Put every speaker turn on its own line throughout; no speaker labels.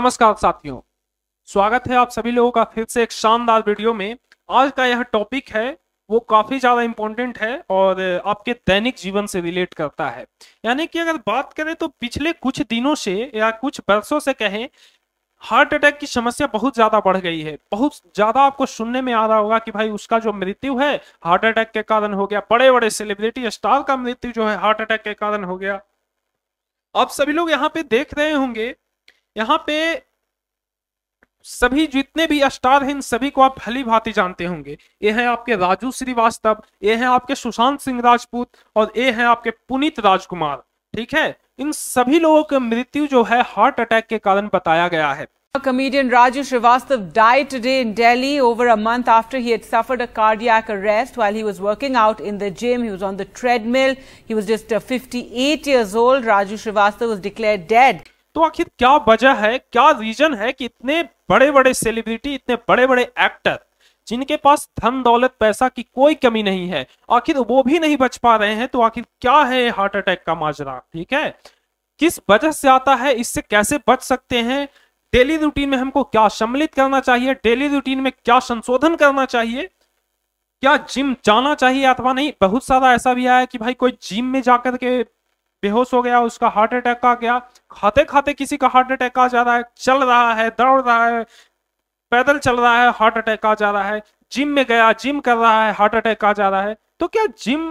नमस्कार साथियों स्वागत है आप सभी लोगों का फिर से एक शानदार वीडियो में आज का यह टॉपिक है वो काफी ज्यादा इंपॉर्टेंट है और आपके दैनिक जीवन से रिलेट करता है यानी कि अगर बात करें तो पिछले कुछ दिनों से या कुछ वर्षों से कहें हार्ट अटैक की समस्या बहुत ज्यादा बढ़ गई है बहुत ज्यादा आपको सुनने में आ रहा होगा कि भाई उसका जो मृत्यु है हार्ट अटैक के कारण हो गया बड़े बड़े सेलिब्रिटी स्टार का मृत्यु जो है हार्ट अटैक के कारण हो गया आप सभी लोग यहाँ पे देख रहे होंगे यहाँ पे सभी जितने भी स्टार हैं इन सभी को आप भली भांति जानते होंगे ये हैं आपके राजू श्रीवास्तव ये हैं आपके सुशांत सिंह राजपूत और ये हैं आपके पुनीत राजकुमार ठीक है इन सभी लोगों की मृत्यु जो है हार्ट अटैक के कारण बताया गया है comedian Raju Srivastava die today in Delhi over a month after he had suffered a cardiac arrest while he was working out in the gym he was on the treadmill he was just 58 years old Raju Srivastava was declared dead तो आखिर क्या वजह है क्या reason है कि इतने बड़े बड़े सेलिब्रिटी इतने बड़े बड़े एक्टर जिनके पास धन दौलत पैसा की कोई कमी नहीं है आखिर वो भी नहीं बच पा रहे हैं तो आखिर क्या है हार्ट अटैक का माजरा ठीक है किस वजह से आता है इससे कैसे बच सकते हैं डेली रूटीन में हमको क्या सम्मिलित करना चाहिए डेली रूटीन में क्या संशोधन करना चाहिए क्या जिम जाना चाहिए अथवा नहीं बहुत सारा ऐसा भी आया कि भाई कोई जिम में जाकर के बेहोश हो गया उसका हार्ट अटैक आ गया खाते खाते किसी का हार्ट अटैक आ जा रहा है चल रहा है दौड़ रहा है पैदल चल रहा है हार्ट अटैक आ जा रहा है जिम में गया जिम कर रहा है हार्ट अटैक आ जा रहा है तो क्या जिम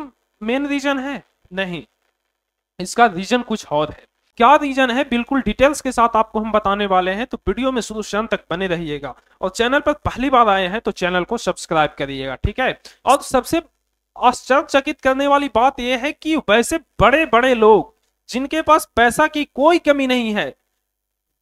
मेन रीजन है नहीं इसका रीजन कुछ और है क्या रीजन है बिल्कुल डिटेल्स के साथ आपको हम बताने वाले हैं तो वीडियो में शुरू से तक बने रहिएगा और चैनल पर पहली बार आए हैं तो चैनल को सब्सक्राइब करिएगा ठीक है और सबसे आश्चर्यचकित करने वाली बात यह है कि वैसे बड़े बड़े लोग जिनके पास पैसा की कोई कमी नहीं है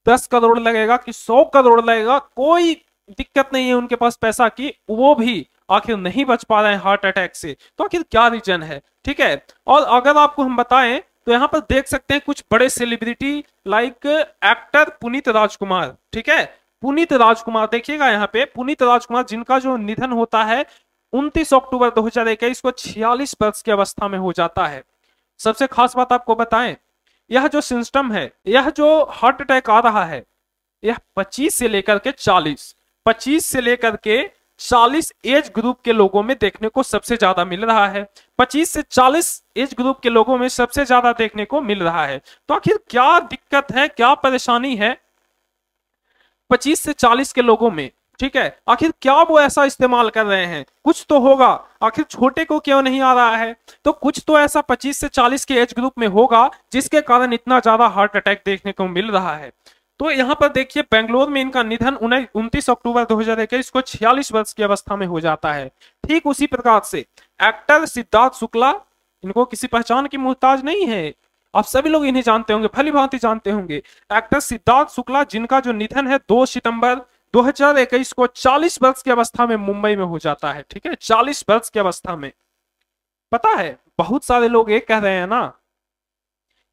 दस करोड़ लगेगा कि सौ करोड़ लगेगा कोई दिक्कत नहीं है उनके पास पैसा की वो भी आखिर नहीं बच पा रहे हैं हार्ट अटैक से तो आखिर क्या रीजन है ठीक है और अगर आपको हम बताएं तो यहाँ पर देख सकते हैं कुछ बड़े celebrity like actor Puneeth Rajkumar ठीक है पुनीत राजकुमार देखिएगा यहाँ पे पुनीत राजकुमार जिनका जो निधन होता है उनतीस अक्टूबर 2021 को 46 वर्ष की अवस्था में हो जाता है सबसे खास बात आपको बताएं यह जो सिस्टम है यह जो हार्ट अटैक आ रहा है यह 25 से लेकर के 40 25 से लेकर के 40 एज ग्रुप के लोगों में देखने को सबसे ज्यादा मिल रहा है 25 से 40 एज ग्रुप के लोगों में सबसे ज्यादा देखने को मिल रहा है तो आखिर क्या दिक्कत है क्या परेशानी है 25 से 40 के लोगों में ठीक है आखिर क्या वो ऐसा इस्तेमाल कर रहे हैं कुछ तो होगा आखिर छोटे को क्यों नहीं आ रहा है तो कुछ तो ऐसा 25 से 40 के एज ग्रुप में होगा जिसके कारण इतना ज्यादा हार्ट अटैक देखने को मिल रहा है तो यहाँ पर देखिए बेंगलोर में इनका निधन उन्तीस अक्टूबर दो हजार इक्कीस को छियालीस वर्ष की अवस्था में हो जाता है ठीक उसी प्रकार से एक्टर सिद्धार्थ शुक्ला इनको किसी पहचान की मोहताज नहीं है आप सभी लोग इन्हें जानते होंगे भली भांति जानते होंगे एक्टर सिद्धार्थ शुक्ला जिनका जो निधन है दो सितंबर 2021 को 40 वर्ष की अवस्था में मुंबई में हो जाता है ठीक है 40 वर्ष की अवस्था में पता है बहुत सारे लोग ये कह रहे हैं ना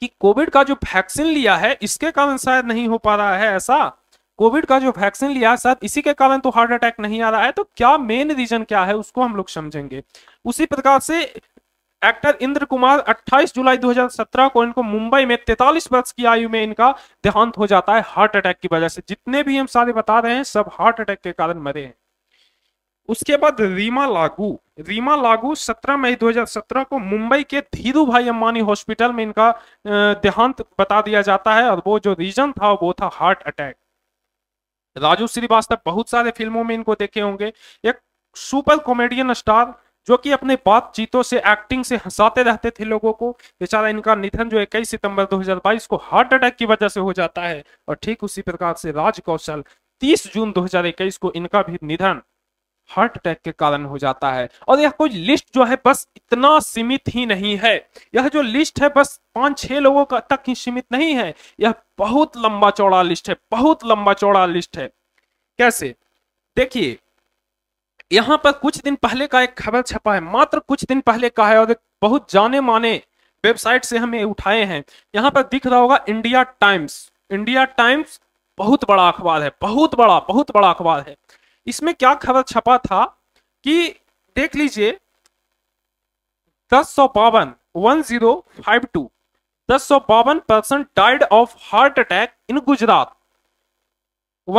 कि कोविड का जो वैक्सीन लिया है इसके कारण शायद नहीं हो पा रहा है ऐसा कोविड का जो वैक्सीन लिया है शायद इसी के कारण तो हार्ट अटैक नहीं आ रहा है तो क्या मेन रीजन क्या है उसको हम लोग समझेंगे उसी प्रकार से एक्टर इंद्र कुमार 28 जुलाई 2017 को इनको मुंबई में 43 वर्ष की आयु में इनका देहांत हो जाता है हार्ट अटैक की वजह से जितने भी हम सारे बता रहे हैं सब हार्ट अटैक के कारण मरे हैं उसके बाद रीमा लागू रीमा लागू 17 मई 2017 को मुंबई के धीरू भाई अम्बानी हॉस्पिटल में इनका देहांत बता दिया जाता है और वो जो रीजन था वो था हार्ट अटैक राजू श्रीवास्तव बहुत सारे फिल्मों में इनको देखे होंगे एक सुपर कॉमेडियन स्टार जो कि अपने बातचीतों से एक्टिंग से हंसाते रहते थे लोगों को बेचारा इनका निधन जो इक्कीस सितंबर 2022 को हार्ट अटैक की वजह से हो जाता है और ठीक उसी प्रकार से राज कौशल 30 जून 2021 को इनका भी निधन हार्ट अटैक के कारण हो जाता है और यह कोई लिस्ट जो है बस इतना सीमित ही नहीं है यह जो लिस्ट है बस पांच छह लोगों का तक ही सीमित नहीं है यह बहुत लंबा चौड़ा लिस्ट है बहुत लंबा चौड़ा लिस्ट है कैसे देखिए यहाँ पर कुछ दिन पहले का एक खबर छपा है मात्र कुछ दिन पहले का है और एक बहुत जाने माने वेबसाइट से हमें उठाए हैं यहाँ पर दिख रहा होगा इंडिया टाइम्स इंडिया टाइम्स बहुत बड़ा अखबार है बहुत बड़ा बहुत बड़ा अखबार है इसमें क्या खबर छपा था कि देख लीजिए दस सौ बावन वन जीरो फाइव टू दस सौ बावन percent died of heart attack in Gujarat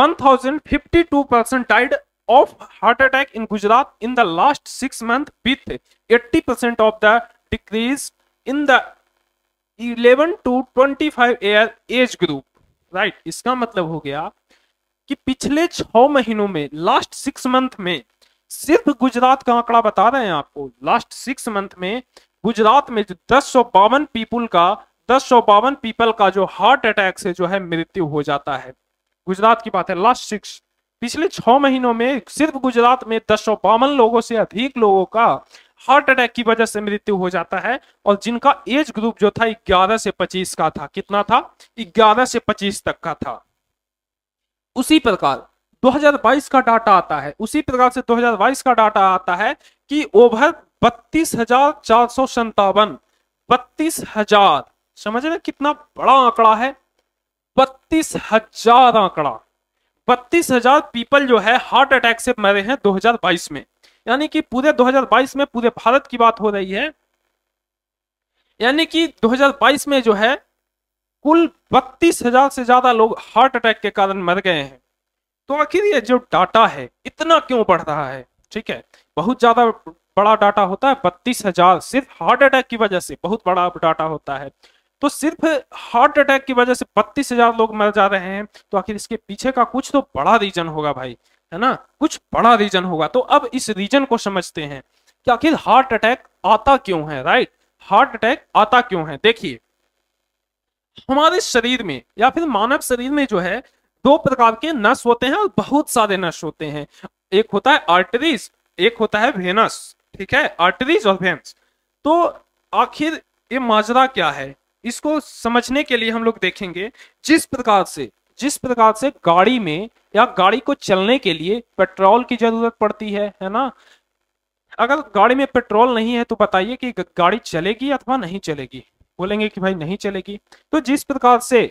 one thousand fifty two percent died of heart attack in Gujarat in the last six months with of of the decrease in the 11 to 25 year age group right इसका मतलब हो गया कि पिछले छह महीनों में last six month में सिर्फ गुजरात का आंकड़ा बता रहे हैं आपको लास्ट सिक्स मंथ में गुजरात में जो दस सौ बावन पीपुल का दस सौ बावन पीपल का जो हार्ट अटैक से जो है मृत्यु हो जाता है गुजरात की बात है लास्ट सिक्स पिछले छह महीनों में सिर्फ गुजरात में दस सौ बावन लोगों से अधिक लोगों का हार्ट अटैक की वजह से मृत्यु हो जाता है और जिनका एज ग्रुप जो था 11 से 25 का था कितना था 11 से 25 तक का था उसी प्रकार 2022 का डाटा आता है उसी प्रकार से 2022 का डाटा आता है कि ओवर बत्तीस हजार चार सौ संतावन बत्तीस हजार समझ रहे कितना बड़ा आंकड़ा है बत्तीस हजार आंकड़ा बत्तीस हजार पीपल जो है हार्ट अटैक से मरे हैं 2022 में यानी कि पूरे 2022 में पूरे भारत की बात हो रही है यानी कि 2022 में जो है कुल बत्तीस हजार से ज्यादा लोग हार्ट अटैक के कारण मर गए हैं तो आखिर ये जो डाटा है इतना क्यों बढ़ रहा है ठीक है बहुत ज्यादा बड़ा डाटा होता है बत्तीस हजार सिर्फ हार्ट अटैक की वजह से बहुत बड़ा डाटा होता है तो सिर्फ हार्ट अटैक की वजह से बत्तीस हजार लोग मर जा रहे हैं तो आखिर इसके पीछे का कुछ तो बड़ा रीजन होगा भाई है ना कुछ बड़ा रीजन होगा तो अब इस रीजन को समझते हैं कि आखिर हार्ट अटैक आता क्यों है राइट हार्ट अटैक आता क्यों है देखिए हमारे शरीर में या फिर मानव शरीर में जो है दो प्रकार के नस होते हैं और बहुत सारे नस होते हैं एक होता है आर्टरीज एक होता है वेनस ठीक है आर्टरीज और वेन्स तो आखिर ये माजरा क्या है इसको समझने के लिए हम लोग देखेंगे जिस प्रकार से जिस प्रकार से गाड़ी में या गाड़ी को चलने के लिए पेट्रोल की जरूरत पड़ती है है ना अगर गाड़ी में पेट्रोल नहीं है तो बताइए कि गाड़ी चलेगी अथवा नहीं चलेगी बोलेंगे कि भाई नहीं चलेगी तो जिस प्रकार से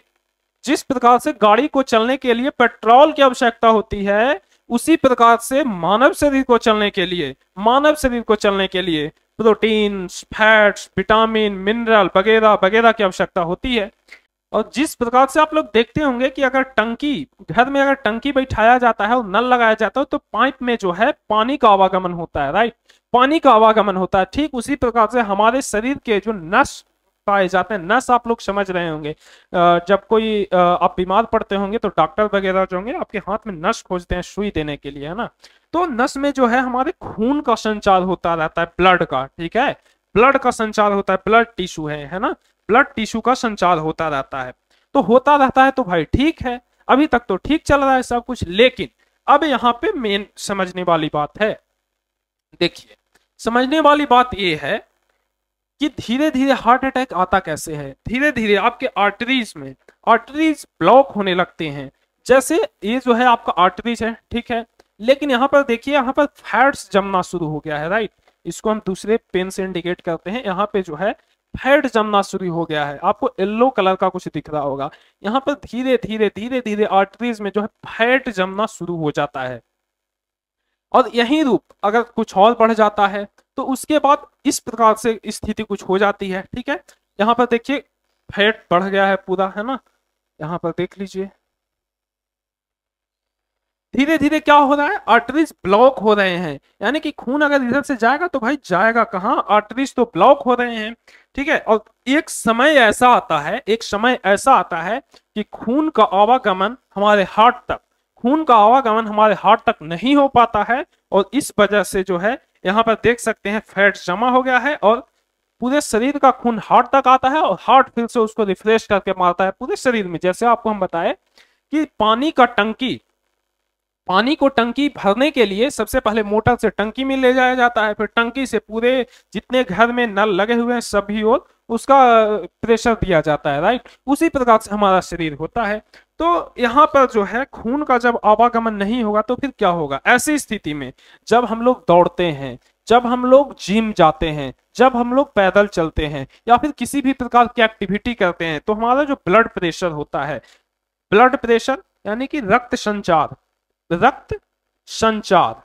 जिस प्रकार से गाड़ी को चलने के लिए पेट्रोल की आवश्यकता होती है उसी प्रकार से मानव शरीर को चलने के लिए मानव शरीर को चलने के लिए प्रोटीन फैट्स विटामिन मिनरल वगैरह वगैरह की आवश्यकता होती है और जिस प्रकार से आप लोग देखते होंगे कि अगर टंकी घर में अगर टंकी बैठाया जाता है और नल लगाया जाता है तो पाइप में जो है पानी का आवागमन होता है राइट पानी का आवागमन होता है ठीक उसी प्रकार से हमारे शरीर के जो नस पाए जाते हैं नस आप लोग समझ रहे होंगे जब कोई आप बीमार पड़ते होंगे तो डॉक्टर वगैरह जो होंगे आपके हाथ में नस खोजते हैं सुई देने के लिए है ना तो नस में जो है हमारे खून का संचार होता रहता है ब्लड का ठीक है ब्लड का संचार होता है ब्लड टिश्यू है है ना ब्लड टिश्यू का संचार होता रहता है तो होता रहता है तो भाई ठीक है अभी तक तो ठीक चल रहा है सब कुछ लेकिन अब यहाँ पे मेन समझने वाली बात है देखिए समझने वाली बात ये है कि धीरे धीरे हार्ट अटैक आता कैसे है धीरे धीरे आपके आर्टरीज में आर्टरीज ब्लॉक होने लगते हैं जैसे ये जो है आपका आर्टरीज है ठीक है लेकिन यहाँ पर देखिए यहाँ पर फैट्स जमना शुरू हो गया है राइट इसको हम दूसरे पेन से इंडिकेट करते हैं यहाँ पे जो है फैट जमना शुरू हो गया है आपको येल्लो कलर का कुछ दिख रहा होगा यहाँ पर धीरे धीरे धीरे धीरे आर्टरीज में जो है फैट जमना शुरू हो जाता है और यही रूप अगर कुछ और बढ़ जाता है तो उसके बाद इस प्रकार से स्थिति कुछ हो जाती है ठीक है यहाँ पर देखिए फैट बढ़ गया है पूरा है ना यहाँ पर देख लीजिए धीरे धीरे क्या हो रहा है आर्टरीज ब्लॉक हो रहे हैं यानी कि खून अगर इधर से जाएगा तो भाई जाएगा कहाँ आर्टरीज तो ब्लॉक हो रहे हैं ठीक है और एक समय ऐसा आता है एक समय ऐसा आता है कि खून का आवागमन हमारे हार्ट तक खून का आवागमन हमारे हार्ट तक नहीं हो पाता है और इस वजह से जो है यहाँ पर देख सकते हैं फैट जमा हो गया है और पूरे शरीर का खून हार्ट तक आता है और हार्ट फिर से उसको रिफ्रेश करके मारता है पूरे शरीर में जैसे आपको हम बताए कि पानी का टंकी पानी को टंकी भरने के लिए सबसे पहले मोटर से टंकी में ले जाया जाता है फिर टंकी से पूरे जितने घर में नल लगे हुए हैं सभी और उसका प्रेशर दिया जाता है राइट उसी प्रकार से हमारा शरीर होता है तो यहाँ पर जो है खून का जब आवागमन नहीं होगा तो फिर क्या होगा ऐसी स्थिति में जब हम लोग दौड़ते हैं जब हम लोग जिम जाते हैं जब हम लोग पैदल चलते हैं या फिर किसी भी प्रकार की एक्टिविटी करते हैं तो हमारा जो ब्लड प्रेशर होता है ब्लड प्रेशर यानी कि रक्त संचार रक्त संचार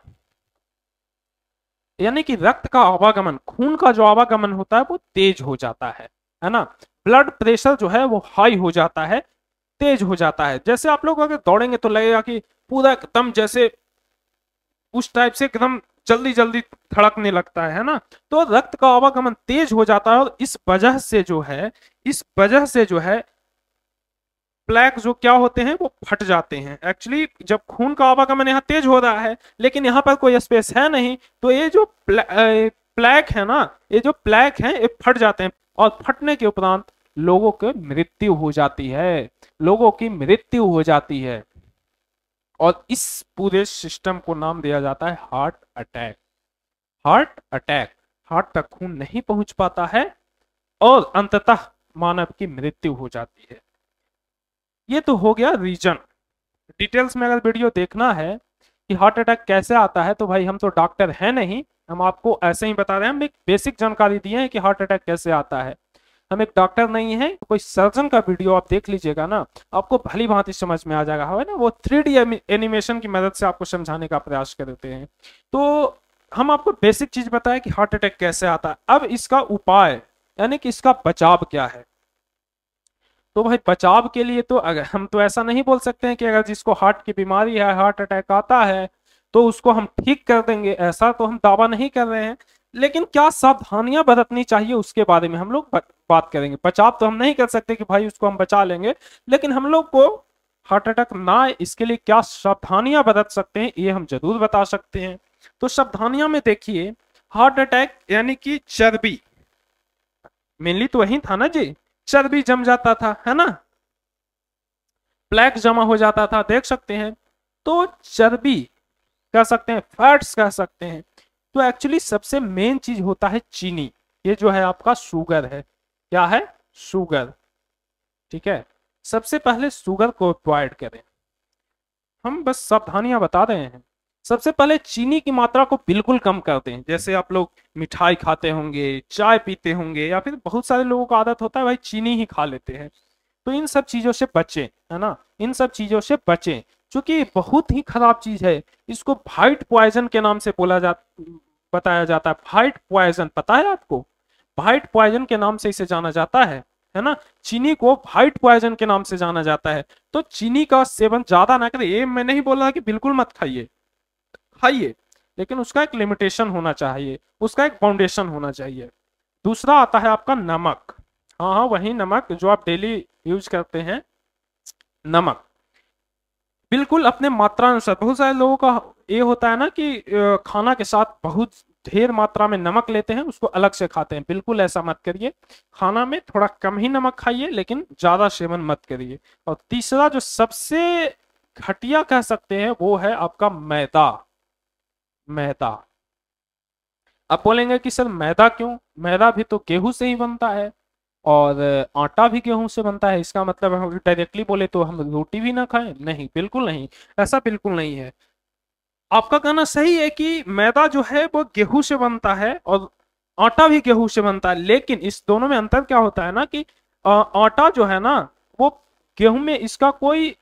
यानी कि रक्त का आवागमन खून का जो आवागमन होता है वो तेज हो जाता है है ना ब्लड प्रेशर जो है वो हाई हो जाता है तेज हो जाता है जैसे आप लोग अगर दौड़ेंगे तो लगेगा कि पूरा एकदम जैसे उस टाइप से एकदम जल्दी जल्दी धड़कने लगता है ना तो रक्त का आवागमन तेज हो जाता है और इस वजह से जो है इस वजह से जो है प्लैक जो क्या होते हैं वो फट जाते हैं एक्चुअली जब खून का आवागमन यहाँ तेज हो रहा है लेकिन यहाँ पर कोई स्पेस है नहीं तो ये जो प्लैक है ना ये जो प्लैक है ये फट जाते हैं और फटने के उपरांत लोगों की मृत्यु हो जाती है लोगों की मृत्यु हो जाती है और इस पूरे सिस्टम को नाम दिया जाता है heart attack heart attack heart तक खून नहीं पहुंच पाता है और अंततः मानव की मृत्यु हो जाती है ये तो हो गया रीजन डिटेल्स में अगर वीडियो देखना है कि हार्ट अटैक कैसे आता है तो भाई हम तो डॉक्टर हैं नहीं हम आपको ऐसे ही बता रहे हैं हम एक बेसिक जानकारी दिए हैं कि हार्ट अटैक कैसे आता है हम एक डॉक्टर नहीं है कोई सर्जन का वीडियो आप देख लीजिएगा ना आपको भली भांति समझ में आ जाएगा हाँ, है ना वो थ्री एनिमेशन की मदद से आपको समझाने का प्रयास करते हैं तो हम आपको बेसिक चीज बताएं कि हार्ट अटैक कैसे आता है अब इसका उपाय यानी कि इसका बचाव क्या है तो भाई बचाव के लिए तो अगर हम तो ऐसा नहीं बोल सकते हैं कि अगर जिसको हार्ट की बीमारी है हार्ट अटैक आता है तो उसको हम ठीक कर देंगे ऐसा तो हम दावा नहीं कर रहे हैं लेकिन क्या सावधानियां बरतनी चाहिए उसके बारे में हम लोग बात करेंगे बचाव तो हम नहीं कर सकते कि भाई उसको हम बचा लेंगे लेकिन हम लोग को हार्ट अटैक ना इसके लिए क्या सावधानियां बदल सकते हैं ये हम जरूर बता सकते हैं तो सावधानियां में देखिए हार्ट अटैक यानी कि चर्बी मेनली तो वही था ना जी चर्बी जम जाता था है ना प्लैक जमा हो जाता था देख सकते हैं तो चर्बी कह सकते हैं फैट्स कह सकते हैं तो एक्चुअली सबसे मेन चीज होता है चीनी ये जो है आपका शुगर है क्या है शुगर ठीक है सबसे पहले शुगर को अवॉइड करें हम बस सावधानियां बता रहे हैं सबसे पहले चीनी की मात्रा को बिल्कुल कम कर दें जैसे आप लोग मिठाई खाते होंगे चाय पीते होंगे या फिर बहुत सारे लोगों का आदत होता है भाई चीनी ही खा लेते हैं तो इन सब चीज़ों से बचें है ना इन सब चीज़ों से बचें क्योंकि बहुत ही खराब चीज़ है इसको फाइट प्वाइजन के नाम से बोला जा बताया जाता है फाइट प्वाइजन पता है आपको व्हाइट पॉइजन के नाम से इसे जाना जाता है है ना चीनी को व्हाइट पॉइजन के नाम से जाना जाता है तो चीनी का सेवन ज्यादा ना करें ये मैं नहीं बोल रहा कि बिल्कुल मत खाइए खाइए लेकिन उसका एक लिमिटेशन होना चाहिए उसका एक फाउंडेशन होना चाहिए दूसरा आता है आपका नमक हाँ हाँ वही नमक जो आप डेली यूज करते हैं नमक बिल्कुल अपने मात्रा अनुसार बहुत सारे लोगों का ये होता है ना कि खाना के साथ बहुत ढेर मात्रा में नमक लेते हैं उसको अलग से खाते हैं बिल्कुल ऐसा मत करिए खाना में थोड़ा कम ही नमक खाइए लेकिन ज्यादा सेवन मत करिए और तीसरा जो सबसे घटिया कह सकते हैं वो है आपका मैदा मैदा अब बोलेंगे कि सर मैदा क्यों मैदा भी तो गेहूं से ही बनता है और आटा भी गेहूं से बनता है इसका मतलब हम डायरेक्टली बोले तो हम रोटी भी ना खाएं नहीं बिल्कुल नहीं ऐसा बिल्कुल नहीं है आपका कहना सही है कि मैदा जो है वो गेहूं से बनता है और आटा भी गेहूं से बनता है लेकिन इस दोनों में अंतर क्या होता है ना कि आटा जो है ना वो गेहूं में इसका कोई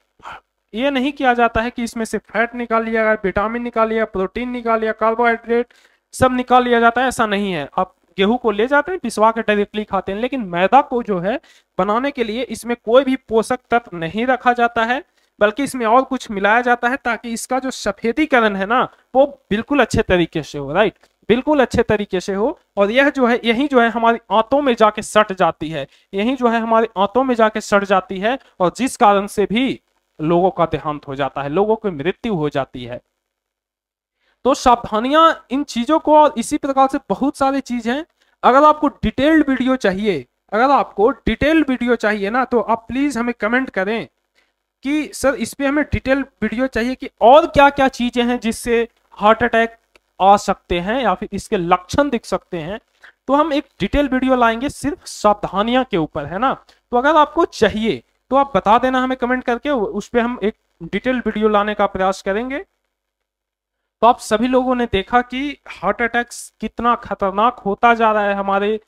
ये नहीं किया जाता है कि इसमें से फैट निकाल लिया गया विटामिन निकाल लिया प्रोटीन निकाल लिया कार्बोहाइड्रेट सब निकाल लिया जाता है ऐसा नहीं है आप गेहूं को ले जाते हैं पिसवा के डायरेक्टली खाते हैं लेकिन मैदा को जो है बनाने के लिए इसमें कोई भी पोषक तत्व नहीं रखा जाता है बल्कि इसमें और कुछ मिलाया जाता है ताकि इसका जो सफेदीकरण है ना वो बिल्कुल अच्छे तरीके से हो राइट बिल्कुल अच्छे तरीके से हो और यह जो है यही जो है हमारी आंतों में जाके सट जाती है यही जो है हमारे आंतों में जाके सट जाती है और जिस कारण से भी लोगों का देहांत हो जाता है लोगों की मृत्यु हो जाती है तो सावधानियां इन चीजों को और इसी प्रकार से बहुत सारी चीज हैं अगर आपको डिटेल्ड वीडियो चाहिए अगर आपको डिटेल्ड वीडियो चाहिए ना तो आप प्लीज हमें कमेंट करें कि सर इस पर हमें डिटेल वीडियो चाहिए कि और क्या क्या चीज़ें हैं जिससे हार्ट अटैक आ सकते हैं या फिर इसके लक्षण दिख सकते हैं तो हम एक डिटेल वीडियो लाएंगे सिर्फ सावधानियां के ऊपर है ना तो अगर आपको चाहिए तो आप बता देना हमें कमेंट करके उस पर हम एक डिटेल वीडियो लाने का प्रयास करेंगे तो आप सभी लोगों ने देखा कि हार्ट अटैक्स कितना खतरनाक होता जा रहा है हमारे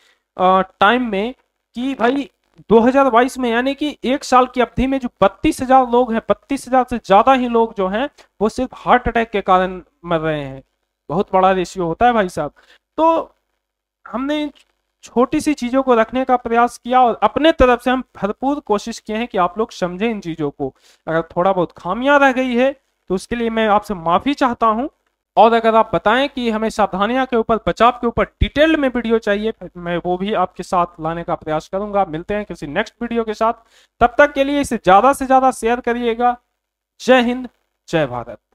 टाइम में कि भाई 2022 में यानी कि एक साल की अवधि में जो बत्तीस हजार लोग हैं बत्तीस हजार से ज्यादा ही लोग जो हैं वो सिर्फ हार्ट अटैक के कारण मर रहे हैं बहुत बड़ा रेशियो होता है भाई साहब तो हमने छोटी सी चीजों को रखने का प्रयास किया और अपने तरफ से हम भरपूर कोशिश किए हैं कि आप लोग समझें इन चीजों को अगर थोड़ा बहुत खामियां रह गई है तो उसके लिए मैं आपसे माफी चाहता हूँ और अगर आप बताएं कि हमें सावधानियां के ऊपर बचाव के ऊपर डिटेल में वीडियो चाहिए मैं वो भी आपके साथ लाने का प्रयास करूंगा मिलते हैं किसी नेक्स्ट वीडियो के साथ तब तक के लिए इसे ज़्यादा से ज़्यादा शेयर करिएगा जय हिंद जय भारत